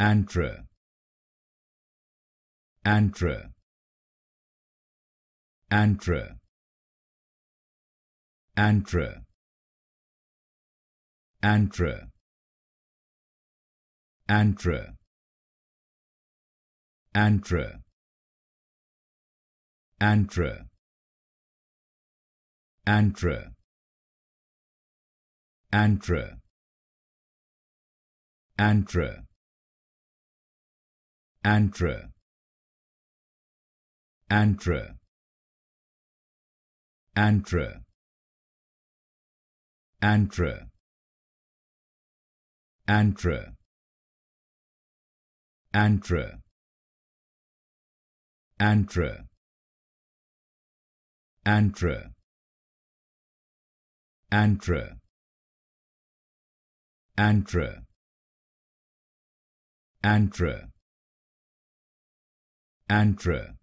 Antra Antra Antra Antra Antra Antra Antra Antra Antra Antra Antra Antra Antra Antra Antra Antra Antra Antra Antra Antra Antra Antra Antra